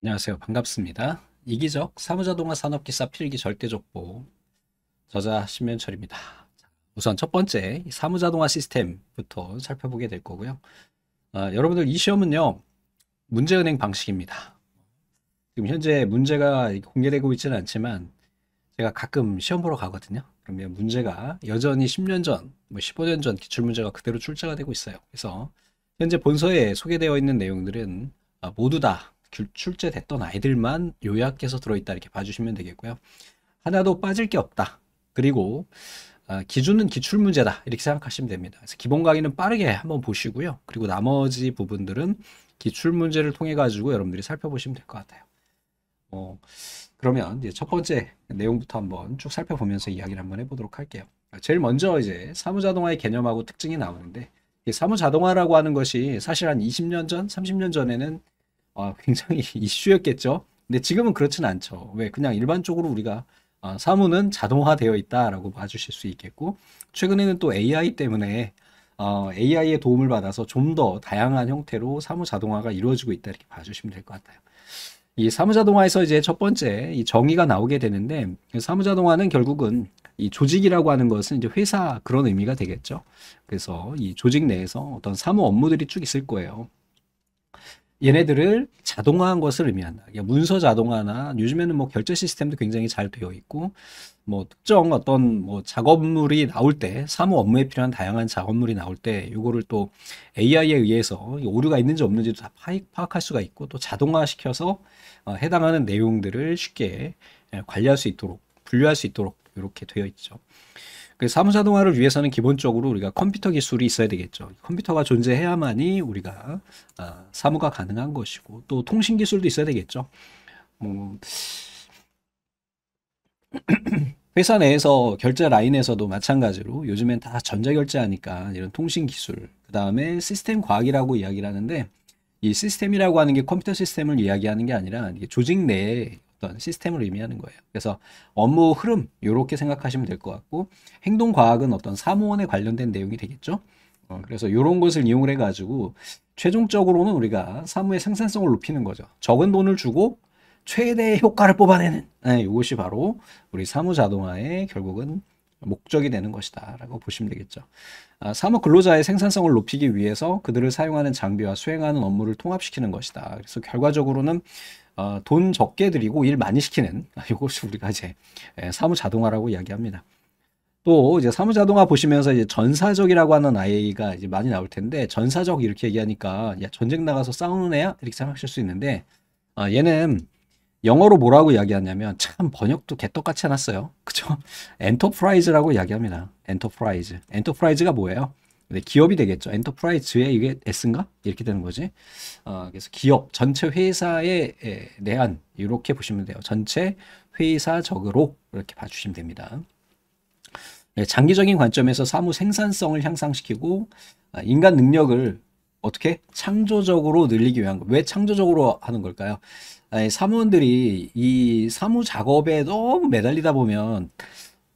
안녕하세요. 반갑습니다. 이기적 사무자동화 산업기사 필기 절대적보 저자 신면철입니다. 우선 첫 번째 사무자동화 시스템부터 살펴보게 될 거고요. 아, 여러분들 이 시험은요. 문제은행 방식입니다. 지금 현재 문제가 공개되고 있지는 않지만 제가 가끔 시험 보러 가거든요. 그러면 문제가 여전히 10년 전, 뭐 15년 전 기출문제가 그대로 출제가 되고 있어요. 그래서 현재 본서에 소개되어 있는 내용들은 아, 모두 다 출제됐던 아이들만 요약해서 들어있다 이렇게 봐주시면 되겠고요. 하나도 빠질 게 없다. 그리고 아, 기준은 기출 문제다 이렇게 생각하시면 됩니다. 그래서 기본 강의는 빠르게 한번 보시고요. 그리고 나머지 부분들은 기출 문제를 통해 가지고 여러분들이 살펴보시면 될 것 같아요. 어, 그러면 이제 첫 번째 내용부터 한번 쭉 살펴보면서 이야기를 한번 해보도록 할게요. 아, 제일 먼저 이제 사무자동화의 개념하고 특징이 나오는데 사무자동화라고 하는 것이 사실 한 20년 전, 30년 전에는 어, 굉장히 이슈였겠죠. 근데 지금은 그렇진 않죠. 왜 그냥 일반적으로 우리가 어, 사무는 자동화되어 있다라고 봐주실 수 있겠고 최근에는 또 AI 때문에 어, AI의 도움을 받아서 좀 더 다양한 형태로 사무 자동화가 이루어지고 있다 이렇게 봐주시면 될 것 같아요. 이 사무 자동화에서 이제 첫 번째 이 정의가 나오게 되는데 그 사무 자동화는 결국은 이 조직이라고 하는 것은 이제 회사 그런 의미가 되겠죠. 그래서 이 조직 내에서 어떤 사무 업무들이 쭉 있을 거예요. 얘네들을 자동화한 것을 의미한다. 문서 자동화나 요즘에는 뭐 결제 시스템도 굉장히 잘 되어 있고 뭐 특정 어떤 뭐 작업물이 나올 때 사무 업무에 필요한 다양한 작업물이 나올 때 요거를 또 AI에 의해서 오류가 있는지 없는지도 다 파악할 수가 있고 또 자동화시켜서 어, 해당하는 내용들을 쉽게 예, 관리할 수 있도록 분류할 수 있도록 이렇게 되어 있죠. 그 사무자동화를 위해서는 기본적으로 우리가 컴퓨터 기술이 있어야 되겠죠. 컴퓨터가 존재해야만이 우리가 아, 사무가 가능한 것이고 또 통신 기술도 있어야 되겠죠. 뭐 회사 내에서 결제 라인에서도 마찬가지로 요즘엔 다 전자결제하니까 이런 통신 기술 그 다음에 시스템 과학이라고 이야기를 하는데 이 시스템이라고 하는 게 컴퓨터 시스템을 이야기하는 게 아니라 조직 내에 어떤 시스템을 의미하는 거예요. 그래서 업무 흐름 이렇게 생각하시면 될 것 같고 행동 과학은 어떤 사무원에 관련된 내용이 되겠죠. 어, 그래서 이런 것을 이용을 해가지고 최종적으로는 우리가 사무의 생산성을 높이는 거죠. 적은 돈을 주고 최대의 효과를 뽑아내는 네, 이것이 바로 우리 사무 자동화의 결국은 목적이 되는 것이다라고 보시면 되겠죠. 아, 사무 근로자의 생산성을 높이기 위해서 그들을 사용하는 장비와 수행하는 업무를 통합시키는 것이다. 그래서 결과적으로는 어, 돈 적게 드리고 일 많이 시키는 이것이 아, 우리가 이제 예, 사무 자동화라고 이야기합니다. 또 이제 사무 자동화 보시면서 이제 전사적이라고 하는 아이가 이제 많이 나올 텐데 전사적 이렇게 얘기하니까 야, 전쟁 나가서 싸우는 애야 이렇게 생각하실 수 있는데 어, 얘는 영어로 뭐라고 이야기하냐면 참 번역도 개떡같이 않았어요그쵸 엔터프라이즈라고 이야기합니다. 엔터프라이즈. 엔터프라이즈가 뭐예요? 네, 기업이 되겠죠. 엔터프라이즈의 이게 S인가? 이렇게 되는 거지. 어, 그래서 기업, 전체 회사에 에, 한 이렇게 보시면 돼요. 전체 회사적으로 이렇게 봐주시면 됩니다. 네, 장기적인 관점에서 사무 생산성을 향상시키고 아, 인간 능력을 어떻게 창조적으로 늘리기 위한 거왜 창조적으로 하는 걸까요? 아니, 사무원들이 이 사무 작업에 너무 매달리다 보면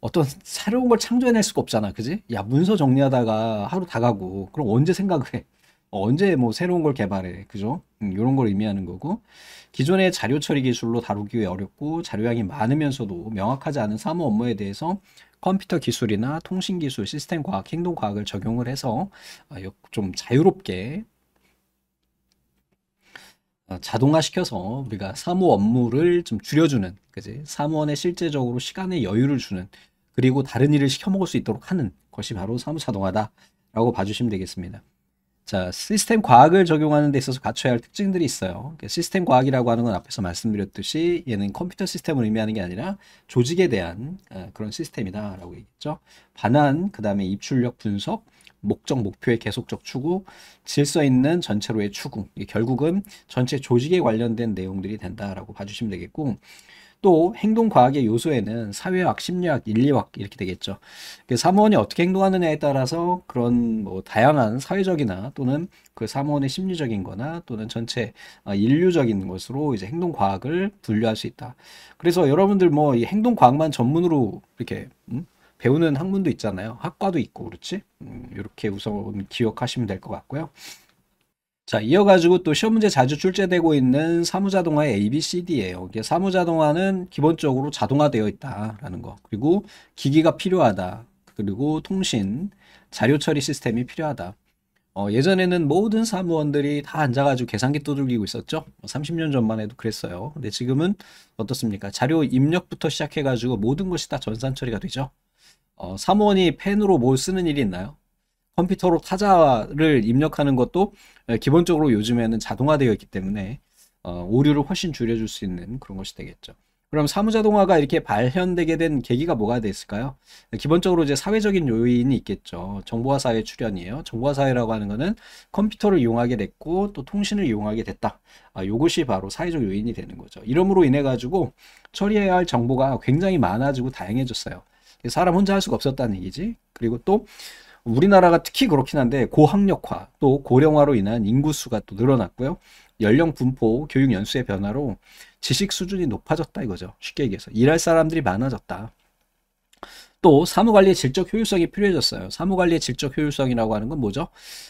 어떤 새로운 걸 창조해낼 수가 없잖아, 그지? 야 문서 정리하다가 하루 다 가고 그럼 언제 생각을 해? 어, 언제 뭐 새로운 걸 개발해, 그죠? 이런 음, 걸 의미하는 거고 기존의 자료 처리 기술로 다루기 어렵고 자료 양이 많으면서도 명확하지 않은 사무 업무에 대해서 컴퓨터 기술이나 통신 기술, 시스템 과학, 행동 과학을 적용을 해서 어, 좀 자유롭게 어, 자동화시켜서 우리가 사무 업무를 좀 줄여주는, 그지? 사무원의 실제적으로 시간의 여유를 주는 그리고 다른 일을 시켜 먹을 수 있도록 하는 것이 바로 사무자동화다라고 봐주시면 되겠습니다. 자, 시스템 과학을 적용하는 데 있어서 갖춰야 할 특징들이 있어요. 그러니까 시스템 과학이라고 하는 건 앞에서 말씀드렸듯이 얘는 컴퓨터 시스템을 의미하는 게 아니라 조직에 대한 어, 그런 시스템이다라고 얘기했죠. 반환, 그 다음에 입출력 분석, 목적 목표의 계속적 추구, 질서 있는 전체로의 추구. 결국은 전체 조직에 관련된 내용들이 된다라고 봐주시면 되겠고, 또 행동과학의 요소에는 사회학, 심리학, 인리학 이렇게 되겠죠. 그 사무원이 어떻게 행동하느냐에 따라서 그런 뭐 다양한 사회적이나 또는 그 사무원의 심리적인 거나 또는 전체 아, 인류적인 것으로 이제 행동과학을 분류할 수 있다. 그래서 여러분들 뭐 이 행동과학만 전문으로 이렇게 음? 배우는 학문도 있잖아요. 학과도 있고 그렇지? 음, 이렇게 우선 기억하시면 될 것 같고요. 자, 이어가지고 또 시험 문제 자주 출제되고 있는 사무자동화의 ABCD예요. 사무자동화는 기본적으로 자동화되어 있다라는 거. 그리고 기기가 필요하다. 그리고 통신, 자료 처리 시스템이 필요하다. 어, 예전에는 모든 사무원들이 다 앉아가지고 계산기 떠들기고 있었죠. 30년 뭐 전만 해도 그랬어요. 근데 지금은 어떻습니까? 자료 입력부터 시작해가지고 모든 것이 다 전산 처리가 되죠. 어, 사무원이 펜으로 뭘 쓰는 일이 있나요? 컴퓨터로 타자를 입력하는 것도 예, 기본적으로 요즘에는 자동화되어 있기 때문에 어, 오류를 훨씬 줄여줄 수 있는 그런 것이 되겠죠. 그럼 사무자동화가 이렇게 발현되게 된 계기가 뭐가 됐을까요? 예, 기본적으로 이제 사회적인 요인이 있겠죠. 정보화 사회 출현이에요. 정보화 사회라고 하는 것은 컴퓨터를 이용하게 됐고 또 통신을 이용하게 됐다. 아, 이것이 바로 사회적 요인이 되는 거죠. 이러므로 인해 가지고 처리해야 할 정보가 굉장히 많아지고 다양해졌어요. 사람 혼자 할 수가 없었다는 얘기지. 그리고 또 우리나라가 특히 그렇긴 한데 고학력화 또 고령화로 인한 인구수가 또 늘어났고요. 연령 분포, 교육 연수의 변화로 지식 수준이 높아졌다 이거죠. 쉽게 얘기해서 일할 사람들이 많아졌다. 또 사무관리의 질적 효율성이 필요해졌어요. 사무관리의 질적 효율성이라고 하는 건 뭐죠?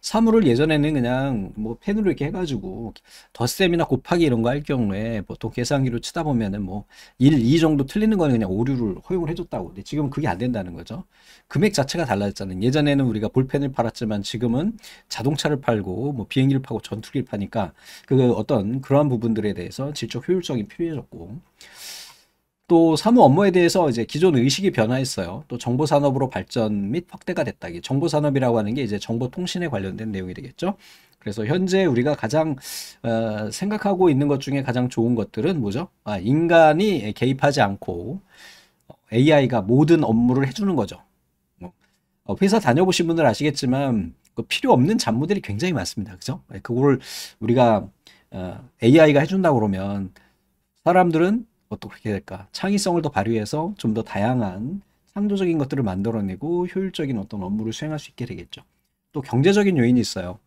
사무를 예전에는 그냥 뭐 펜으로 이렇게 해가지고 덧셈이나 곱하기 이런 거 할 경우에 보통 계산기로 치다 보면은 뭐 1, 2 정도 틀리는 거는 그냥 오류를 허용을 해줬다고. 근데 지금은 그게 안 된다는 거죠. 금액 자체가 달라졌잖아요. 예전에는 우리가 볼펜을 팔았지만 지금은 자동차를 팔고 뭐 비행기를 파고 전투기를 파니까 그 어떤 그러한 부분들에 대해서 질적 효율성이 필요해졌고 또 사무 업무에 대해서 이제 기존 의식이 변화했어요. 또 정보 산업으로 발전 및 확대가 됐다. 이 정보 산업이라고 하는 게 이제 정보 통신에 관련된 내용이 되겠죠. 그래서 현재 우리가 가장 어, 생각하고 있는 것 중에 가장 좋은 것들은 뭐죠? 아, 인간이 개입하지 않고 AI가 모든 업무를 해주는 거죠. 뭐, 어, 회사 다녀보신 분들 아시겠지만 그 필요 없는 잡무들이 굉장히 많습니다. 그죠? 예, 그걸 우리가 어, AI가 해준다 고 그러면 사람들은 어떻게 될까? 창의성을 더 발휘해서 좀 더 다양한 창조적인 것들을 만들어내고 효율적인 어떤 업무를 수행할 수 있게 되겠죠. 또 경제적인 요인이 있어요.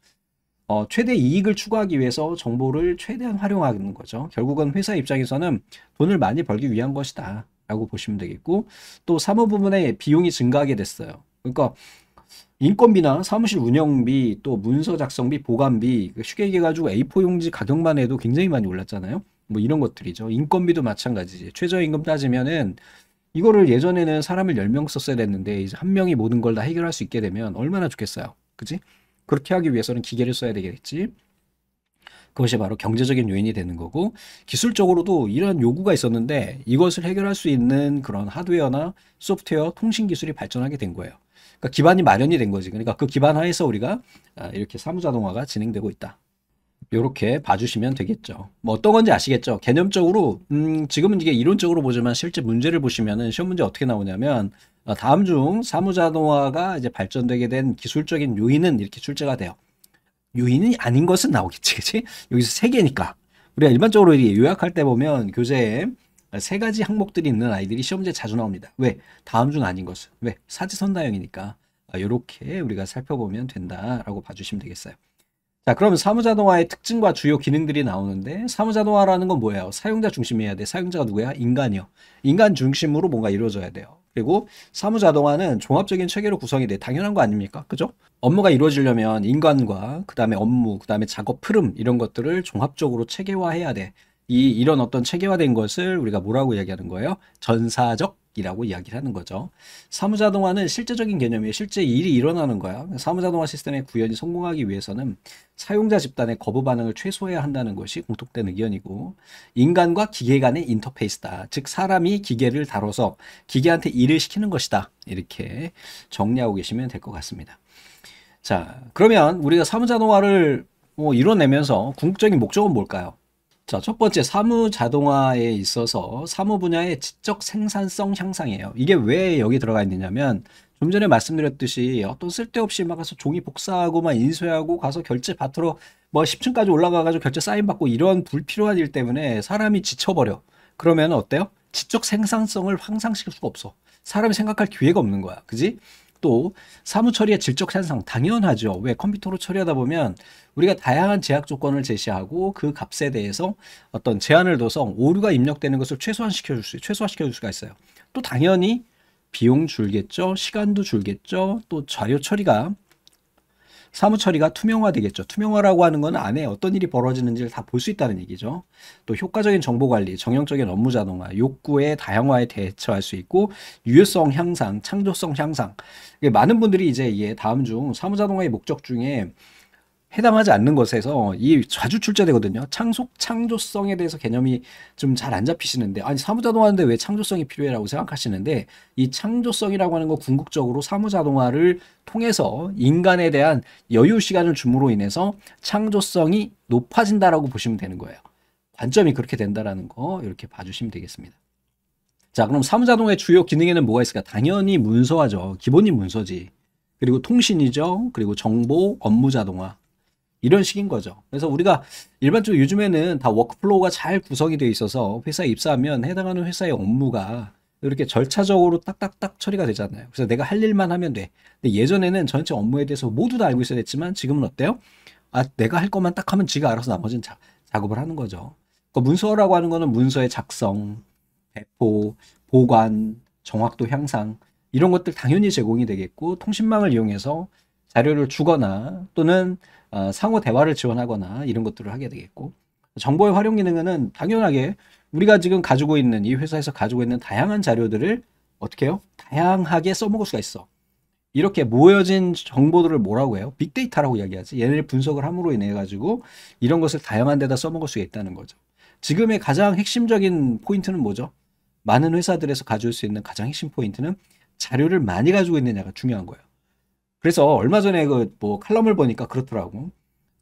어, 최대 이익을 추구하기 위해서 정보를 최대한 활용하는 거죠. 결국은 회사 입장에서는 돈을 많이 벌기 위한 것이다. 라고 보시면 되겠고, 또 사무 부문의 비용이 증가하게 됐어요. 그러니까 인건비나 사무실 운영비, 또 문서 작성비, 보관비, 그 쉽게 얘기해가지고 A4 용지 가격만 해도 굉장히 많이 올랐잖아요. 뭐 이런 것들이죠. 인건비도 마찬가지지. 최저임금 따지면은 이거를 예전에는 사람을 열 명 썼어야 됐는데 이제 한 명이 모든 걸 다 해결할 수 있게 되면 얼마나 좋겠어요. 그지? 그렇게 하기 위해서는 기계를 써야 되겠지. 그것이 바로 경제적인 요인이 되는 거고 기술적으로도 이러한 요구가 있었는데 이것을 해결할 수 있는 그런 하드웨어나 소프트웨어 통신 기술이 발전하게 된 거예요. 그러니까 기반이 마련이 된 거지. 그러니까 그 기반 하에서 우리가 아, 이렇게 사무자동화가 진행되고 있다. 이렇게 봐주시면 되겠죠. 뭐 어떤 건지 아시겠죠? 개념적으로 음 지금은 이게 이론적으로 보지만 실제 문제를 보시면은 시험 문제 어떻게 나오냐면 어, 다음 중 사무자동화가 이제 발전되게 된 기술적인 요인은 이렇게 출제가 돼요. 요인이 아닌 것은 나오겠지, 그치? 여기서 세 개니까. 우리가 일반적으로 요약할 때 보면 교재에 세 가지 항목들이 있는 아이들이 시험제 문 자주 나옵니다. 왜? 다음 중 아닌 것은. 왜? 사지선다형이니까. 이렇게 아, 우리가 살펴보면 된다라고 봐주시면 되겠어요. 자, 그러면 사무자동화의 특징과 주요 기능들이 나오는데 사무자동화라는 건 뭐예요? 사용자 중심이어야 돼. 사용자가 누구야? 인간이요. 인간 중심으로 뭔가 이루어져야 돼요. 그리고 사무자동화는 종합적인 체계로 구성이 돼. 당연한 거 아닙니까? 그죠? 업무가 이루어지려면 인간과 그다음에 업무, 그다음에 작업 흐름 이런 것들을 종합적으로 체계화해야 돼. 이 이런 어떤 체계화된 것을 우리가 뭐라고 얘기하는 거예요? 전사적 이라고 이야기를 하는 거죠. 사무자동화는 실제적인 개념이에요. 실제 일이 일어나는 거야. 사무자동화 시스템의 구현이 성공하기 위해서는 사용자 집단의 거부 반응을 최소해야 화 한다는 것이 공통된 의견이고 인간과 기계 간의 인터페이스다. 즉 사람이 기계를 다뤄서 기계한테 일을 시키는 것이다. 이렇게 정리하고 계시면 될 것 같습니다. 자, 그러면 우리가 사무자동화를 뭐 이뤄내면서 궁극적인 목적은 뭘까요? 자, 첫 번째 사무 자동화에 있어서 사무 분야의 지적 생산성 향상이에요. 이게 왜 여기 들어가 있느냐면 좀 전에 말씀드렸듯이 어떤 쓸데없이 막 가서 종이 복사하고 막 인쇄하고 가서 결제 받으러 뭐 10층까지 올라가가지고 결제 사인 받고 이런 불필요한 일 때문에 사람이 지쳐버려. 그러면 어때요? 지적 생산성을 향상시킬 수가 없어. 사람이 생각할 기회가 없는 거야. 그지? 또 사무 처리의 질적 향상 당연하죠. 왜 컴퓨터로 처리하다 보면 우리가 다양한 제약 조건을 제시하고 그 값에 대해서 어떤 제한을 둬서 오류가 입력되는 것을 최소화시켜 줄 수, 최소화시켜 줄 수가 있어요. 또 당연히 비용 줄겠죠. 시간도 줄겠죠. 또 자료 처리가 사무 처리가 투명화되겠죠. 투명화라고 하는 건 안에 어떤 일이 벌어지는지를 다 볼 수 있다는 얘기죠. 또 효과적인 정보 관리, 정형적인 업무 자동화, 욕구의 다양화에 대처할 수 있고 유효성 향상, 창조성 향상. 많은 분들이 이제 다음 중 사무 자동화의 목적 중에 해당하지 않는 것에서 이게 자주 출제되거든요. 창속 창조성에 대해서 개념이 좀 잘 안 잡히시는데 아니 사무자동화인데 왜 창조성이 필요해라고 생각하시는데 이 창조성이라고 하는 거 궁극적으로 사무자동화를 통해서 인간에 대한 여유 시간을 줌으로 인해서 창조성이 높아진다라고 보시면 되는 거예요. 관점이 그렇게 된다라는 거 이렇게 봐주시면 되겠습니다. 자 그럼 사무자동의 화 주요 기능에는 뭐가 있을까? 당연히 문서화죠. 기본이 문서지. 그리고 통신이죠. 그리고 정보, 업무 자동화. 이런 식인 거죠. 그래서 우리가 일반적으로 요즘에는 다 워크플로우가 잘 구성이 돼 있어서 회사에 입사하면 해당하는 회사의 업무가 이렇게 절차적으로 딱딱딱 처리가 되잖아요. 그래서 내가 할 일만 하면 돼. 근데 예전에는 전체 업무에 대해서 모두 다 알고 있어야 됐지만 지금은 어때요? 아, 내가 할 것만 딱 하면 지가 알아서 나머지는 자, 작업을 하는 거죠. 그러니까 문서라고 하는 거는 문서의 작성, 배포, 보관, 정확도 향상 이런 것들 당연히 제공이 되겠고 통신망을 이용해서 자료를 주거나 또는 아, 상호 대화를 지원하거나 이런 것들을 하게 되겠고 정보의 활용 기능은 당연하게 우리가 지금 가지고 있는 이 회사에서 가지고 있는 다양한 자료들을 어떻게 해요? 다양하게 써먹을 수가 있어. 이렇게 모여진 정보들을 뭐라고 해요? 빅데이터라고 이야기하지. 얘네를 분석을 함으로 인해 가지고 이런 것을 다양한 데다 써먹을 수 있다는 거죠. 지금의 가장 핵심적인 포인트는 뭐죠? 많은 회사들에서 가져올 수 있는 가장 핵심 포인트는 자료를 많이 가지고 있느냐가 중요한 거예요. 그래서 얼마 전에 그 뭐 칼럼을 보니까 그렇더라고.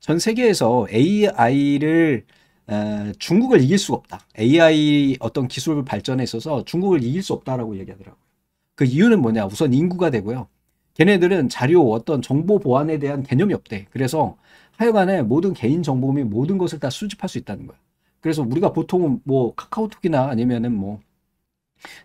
전 세계에서 AI를 어, 중국을 이길 수가 없다. AI 어떤 기술 발전에 있어서 중국을 이길 수 없다라고 얘기하더라고요. 그 이유는 뭐냐? 우선 인구가 되고요. 걔네들은 자료 어떤 정보 보안에 대한 개념이 없대. 그래서 하여간에 모든 개인 정보 및 모든 것을 다 수집할 수 있다는 거야. 그래서 우리가 보통 뭐 카카오톡이나 아니면은 뭐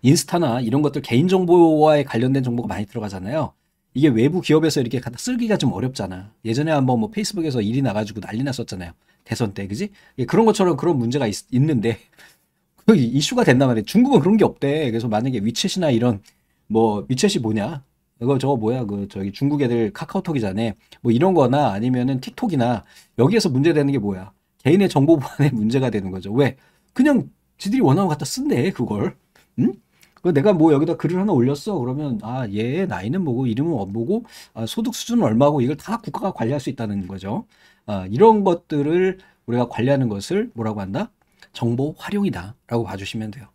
인스타나 이런 것들 개인 정보와에 관련된 정보가 많이 들어가잖아요. 이게 외부 기업에서 이렇게 갖다 쓰기가 좀 어렵잖아. 예전에 한번 뭐 페이스북에서 일이 나가지고 난리 났었잖아요. 대선 때, 그지? 예, 그런 것처럼 그런 문제가 있, 는데 그 이슈가 된단 말이야. 중국은 그런 게 없대. 그래서 만약에 위챗이나 이런, 뭐, 위챗이 뭐냐? 이거 저거 뭐야? 그, 저기 중국 애들 카카오톡이잖아. 뭐 이런 거나 아니면은 틱톡이나 여기에서 문제되는 게 뭐야? 개인의 정보 보안에 문제가 되는 거죠. 왜? 그냥 지들이 원하는 거 갖다 쓴대, 그걸. 응? 그 내가 뭐 여기다 글을 하나 올렸어. 그러면 아얘 나이는 뭐고 이름은 뭐, 뭐고 아, 소득 수준은 얼마고 이걸 다 국가가 관리할 수 있다는 거죠. 아, 이런 것들을 우리가 관리하는 것을 뭐라고 한다? 정보 활용이다라고 봐주시면 돼요.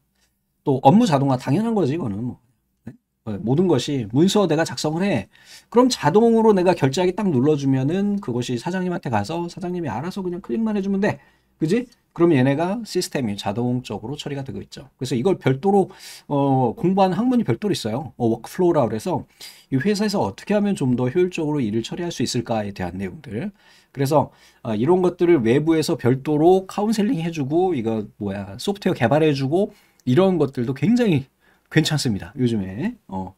또 업무 자동화 당연한 거지 이거는 뭐. 네? 어, 모든 것이 문서 내가 작성을 해. 그럼 자동으로 내가 결제하기 딱 눌러주면은 그것이 사장님한테 가서 사장님이 알아서 그냥 클릭만 해주면 돼. 그지? 그럼 얘네가 시스템이 자동적으로 처리가 되고 있죠. 그래서 이걸 별도로 어, 공부하는 학문이 별도로 있어요. 어, 워크플로우라 그래서 이 회사에서 어떻게 하면 좀 더 효율적으로 일을 처리할 수 있을까에 대한 내용들. 그래서 어, 이런 것들을 외부에서 별도로 카운셀링 해주고 이거 뭐야 소프트웨어 개발해주고 이런 것들도 굉장히 괜찮습니다. 요즘에 어,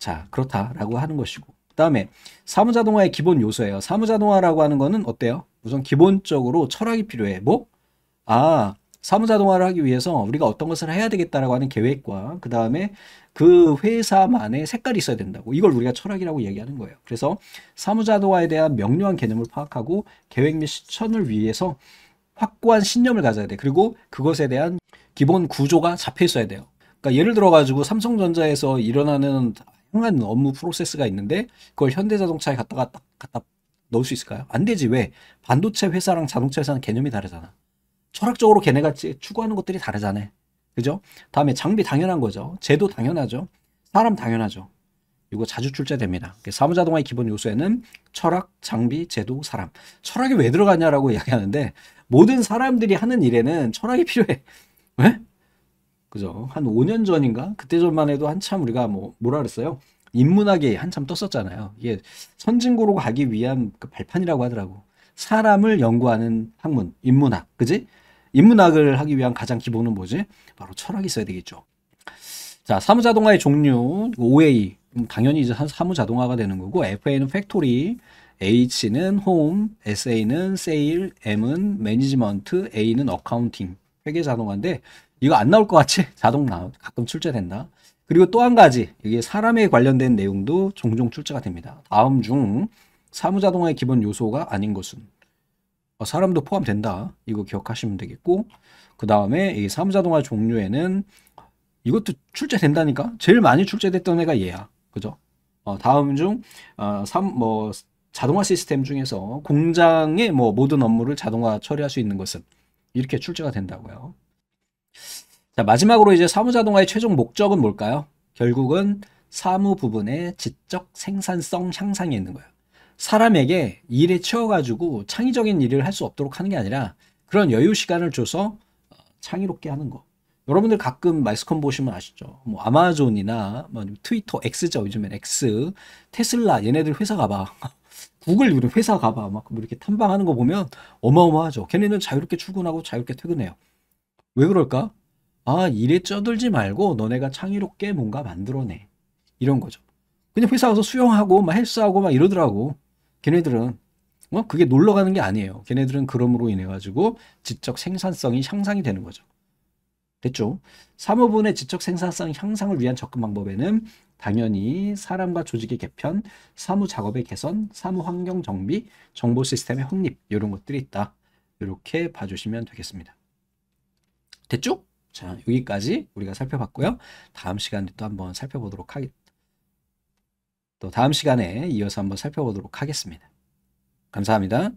자 그렇다라고 하는 것이고 그다음에 사무자동화의 기본 요소예요. 사무자동화라고 하는 거는 어때요? 우선 기본적으로 철학이 필요해. 뭐? 아, 사무자동화를 하기 위해서 우리가 어떤 것을 해야 되겠다라고 하는 계획과 그 다음에 그 회사만의 색깔이 있어야 된다고 이걸 우리가 철학이라고 얘기하는 거예요. 그래서 사무자동화에 대한 명료한 개념을 파악하고 계획 및 실천을 위해서 확고한 신념을 가져야 돼. 그리고 그것에 대한 기본 구조가 잡혀 있어야 돼요. 그러니까 예를 들어 가지고 삼성전자에서 일어나는 다양한 업무 프로세스가 있는데 그걸 현대자동차에 갖다가 갖다 넣을 수 있을까요? 안 되지 왜? 반도체 회사랑 자동차 회사는 개념이 다르잖아. 철학적으로 걔네가 추구하는 것들이 다르잖아요. 그죠? 다음에 장비 당연한 거죠. 제도 당연하죠. 사람 당연하죠. 이거 자주 출제됩니다. 그 사무자동화의 기본 요소에는 철학, 장비, 제도, 사람. 철학이 왜 들어가냐라고 이야기하는데 모든 사람들이 하는 일에는 철학이 필요해. 왜? 그죠? 한 5년 전인가? 그때 전만 해도 한참 우리가 뭐 뭐라 그랬어요? 인문학에 한참 떴었잖아요. 이게 선진고로 가기 위한 그 발판이라고 하더라고. 사람을 연구하는 학문, 인문학. 그지? 인문학을 하기 위한 가장 기본은 뭐지? 바로 철학이 있어야 되겠죠. 자, 사무자동화의 종류, OA, 음, 당연히 이제 사무자동화가 되는 거고, FA는 팩토리, H는 홈, SA는 세일, M은 매니지먼트, A는 어카운팅, 회계자동화인데, 이거 안 나올 것 같지? 자동 나 가끔 출제된다. 그리고 또 한 가지, 이게 사람에 관련된 내용도 종종 출제가 됩니다. 다음 중 사무자동화의 기본 요소가 아닌 것은 어, 사람도 포함된다. 이거 기억하시면 되겠고 그 다음에 이 사무자 동화 종류에는 이것도 출제된다니까 제일 많이 출제됐던 애가 얘야. 그죠? 어, 다음 중 어, 삼, 뭐 자동화 시스템 중에서 공장의 뭐 모든 업무를 자동화 처리할 수 있는 것은 이렇게 출제가 된다고요. 자, 마지막으로 이제 사무자동화의 최종 목적은 뭘까요? 결국은 사무 부분의 지적 생산성 향상이 있는 거예요. 사람에게 일에 채워가지고 창의적인 일을 할 수 없도록 하는 게 아니라 그런 여유 시간을 줘서 어, 창의롭게 하는 거. 여러분들 가끔 마이스컴 보시면 아시죠? 뭐 아마존이나 뭐 트위터 X죠 요즘엔 X, 테슬라 얘네들 회사 가봐. 구글 이런 회사 가봐 막 뭐 이렇게 탐방하는 거 보면 어마어마하죠. 걔네는 자유롭게 출근하고 자유롭게 퇴근해요. 왜 그럴까? 아 일에 쩌들지 말고 너네가 창의롭게 뭔가 만들어내 이런 거죠. 그냥 회사 가서 수영하고 막 헬스하고 막 이러더라고. 걔네들은 어? 그게 놀러 가는 게 아니에요. 걔네들은 그럼으로 인해 가지고 지적 생산성이 향상이 되는 거죠. 됐죠? 사무분의 지적 생산성 향상을 위한 접근 방법에는 당연히 사람과 조직의 개편, 사무 작업의 개선, 사무 환경 정비, 정보 시스템의 확립 이런 것들이 있다. 이렇게 봐주시면 되겠습니다. 됐죠? 자 여기까지 우리가 살펴봤고요. 다음 시간에 또 한번 살펴보도록 하겠습니다. 또 다음 시간에 이어서 한번 살펴보도록 하겠습니다. 감사합니다.